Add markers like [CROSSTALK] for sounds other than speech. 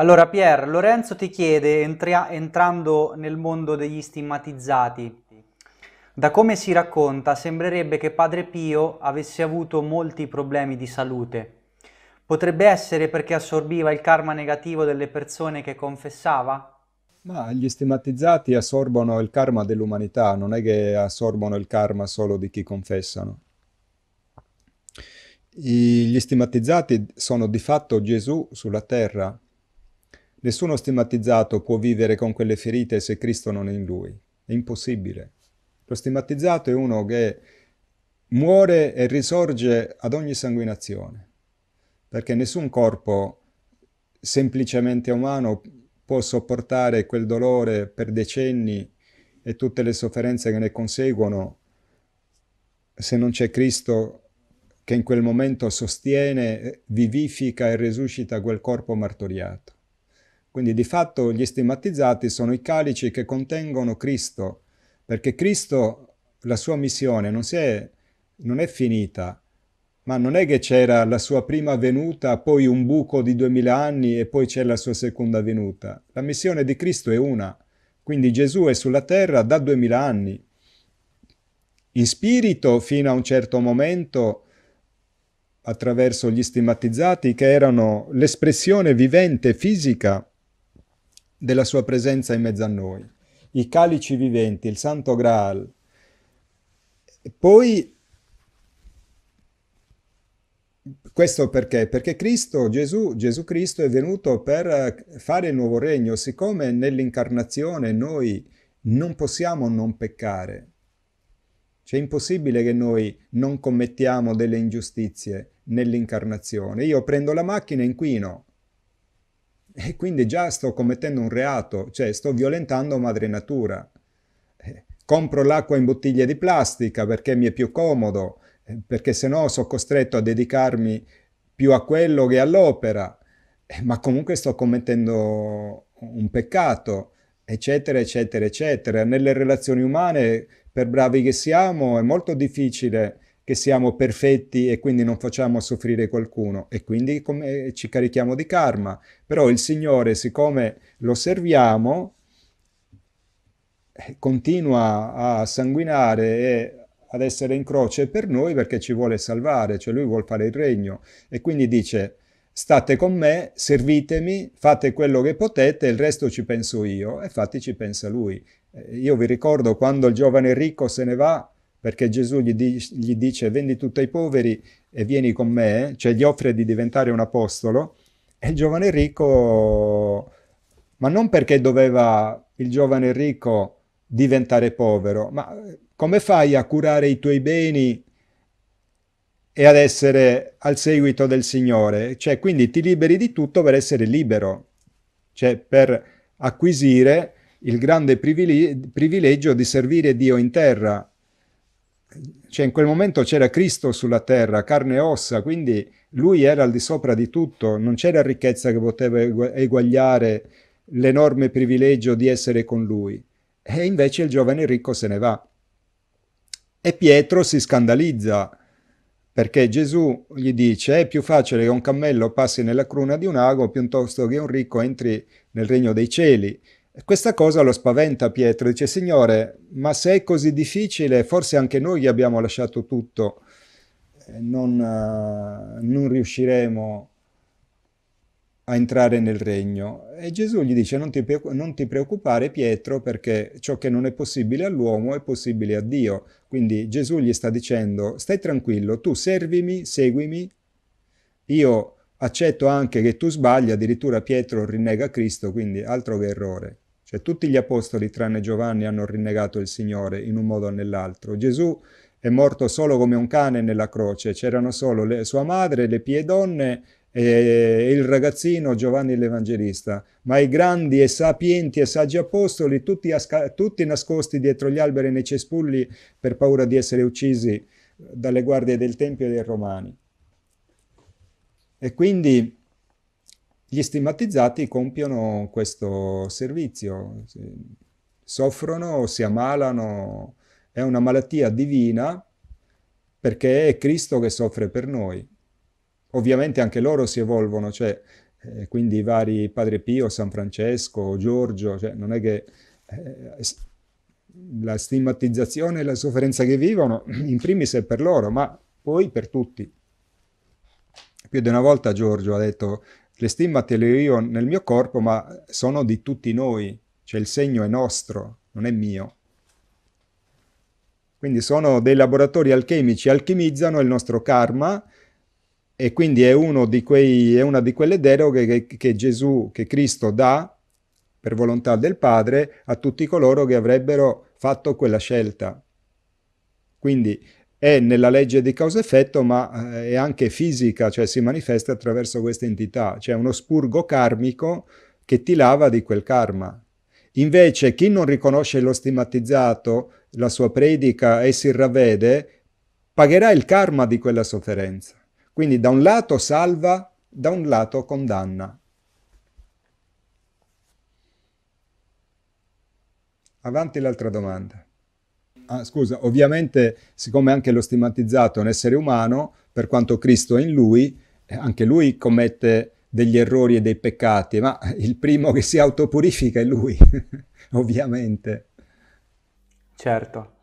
Allora Pier, Lorenzo ti chiede, entria, entrando nel mondo degli stigmatizzati, da come si racconta sembrerebbe che Padre Pio avesse avuto molti problemi di salute. Potrebbe essere perché assorbiva il karma negativo delle persone che confessava? Ma gli stigmatizzati assorbono il karma dell'umanità, non è che assorbono il karma solo di chi confessano. gli stigmatizzati sono di fatto Gesù sulla terra Nessuno stigmatizzato può vivere con quelle ferite se Cristo non è in lui. È impossibile. Lo stigmatizzato è uno che muore e risorge ad ogni sanguinazione, perché nessun corpo semplicemente umano può sopportare quel dolore per decenni e tutte le sofferenze che ne conseguono se non c'è Cristo che in quel momento sostiene, vivifica e resuscita quel corpo martoriato. Quindi di fatto gli stigmatizzati sono i calici che contengono Cristo, perché Cristo, la sua missione non, è, non è finita, ma non è che c'era la sua prima venuta, poi un buco di duemila anni e poi c'è la sua seconda venuta. La missione di Cristo è una, quindi Gesù è sulla terra da duemila anni, in spirito fino a un certo momento attraverso gli stigmatizzati che erano l'espressione vivente fisica della sua presenza in mezzo a noi, i calici viventi, il santo Graal. Poi, questo perché? Perché Cristo, Gesù, Gesù Cristo è venuto per eh, fare il nuovo regno, siccome nell'incarnazione noi non possiamo non peccare, cioè è impossibile che noi non commettiamo delle ingiustizie nell'incarnazione. Io prendo la macchina e inquino, e quindi già sto commettendo un reato, cioè sto violentando madre natura. Eh, compro l'acqua in bottiglie di plastica perché mi è più comodo, eh, perché se no sono costretto a dedicarmi più a quello che all'opera, eh, ma comunque sto commettendo un peccato, eccetera, eccetera, eccetera. Nelle relazioni umane, per bravi che siamo, è molto difficile che siamo perfetti e quindi non facciamo soffrire qualcuno e quindi eh, ci carichiamo di karma. Però il Signore, siccome lo serviamo, eh, continua a sanguinare e ad essere in croce per noi perché ci vuole salvare, cioè lui vuole fare il regno. E quindi dice, state con me, servitemi, fate quello che potete, il resto ci penso io. E infatti ci pensa lui. Eh, io vi ricordo quando il giovane ricco se ne va, perché Gesù gli, di- gli dice vendi tutto ai poveri e vieni con me, cioè gli offre di diventare un apostolo, e il giovane ricco, ma non perché doveva il giovane ricco diventare povero, ma come fai a curare i tuoi beni e ad essere al seguito del Signore? Cioè, quindi ti liberi di tutto per essere libero, cioè per acquisire il grande privilegio di servire Dio in terra, cioè in quel momento c'era Cristo sulla terra, carne e ossa, quindi lui era al di sopra di tutto, non c'era ricchezza che poteva eguagliare l'enorme privilegio di essere con lui. E invece il giovane ricco se ne va. E Pietro si scandalizza perché Gesù gli dice è più facile che un cammello passi nella cruna di un ago piuttosto che un ricco entri nel regno dei cieli. E questa cosa lo spaventa Pietro, dice Signore, ma se è così difficile, forse anche noi gli abbiamo lasciato tutto, non, eh, non riusciremo a entrare nel regno. E Gesù gli dice non ti, non ti preoccupare Pietro perché ciò che non è possibile all'uomo è possibile a Dio. Quindi Gesù gli sta dicendo stai tranquillo, tu servimi, seguimi, io accetto anche che tu sbagli, addirittura Pietro rinnega Cristo, quindi altro che errore. Cioè tutti gli apostoli, tranne Giovanni, hanno rinnegato il Signore in un modo o nell'altro. Gesù è morto solo come un cane nella croce, c'erano solo le, sua madre, le pie donne e il ragazzino Giovanni l'Evangelista, ma i grandi e sapienti e saggi apostoli, tutti, tutti nascosti dietro gli alberi nei cespugli per paura di essere uccisi dalle guardie del Tempio e dei Romani. E quindi gli stigmatizzati compiono questo servizio, soffrono, si ammalano, è una malattia divina perché è Cristo che soffre per noi. Ovviamente anche loro si evolvono, cioè, eh, quindi i vari Padre Pio, San Francesco, Giorgio, cioè, non è che eh, la stigmatizzazione e la sofferenza che vivono, [CLEARS THROAT] in primis è per loro, ma poi per tutti. Più di una volta Giorgio ha detto le stimmate le ho io nel mio corpo, ma sono di tutti noi, cioè il segno è nostro, non è mio. Quindi sono dei laboratori alchemici, alchimizzano il nostro karma e quindi è, quei, è una di quelle deroghe che, che Gesù, che Cristo dà per volontà del Padre a tutti coloro che avrebbero fatto quella scelta. Quindi è nella legge di causa-effetto, ma eh, è anche fisica, cioè si manifesta attraverso questa entità, cioè uno spurgo karmico che ti lava di quel karma. Invece chi non riconosce lo stigmatizzato, la sua predica e si ravvede, pagherà il karma di quella sofferenza. Quindi da un lato salva, da un lato condanna. Avanti l'altra domanda ah, scusa, ovviamente siccome anche lo stigmatizzato è un essere umano, per quanto Cristo è in lui, eh, anche lui commette degli errori e dei peccati, ma [LAUGHS] il primo che si autopurifica è lui, [LAUGHS] ovviamente. Certo.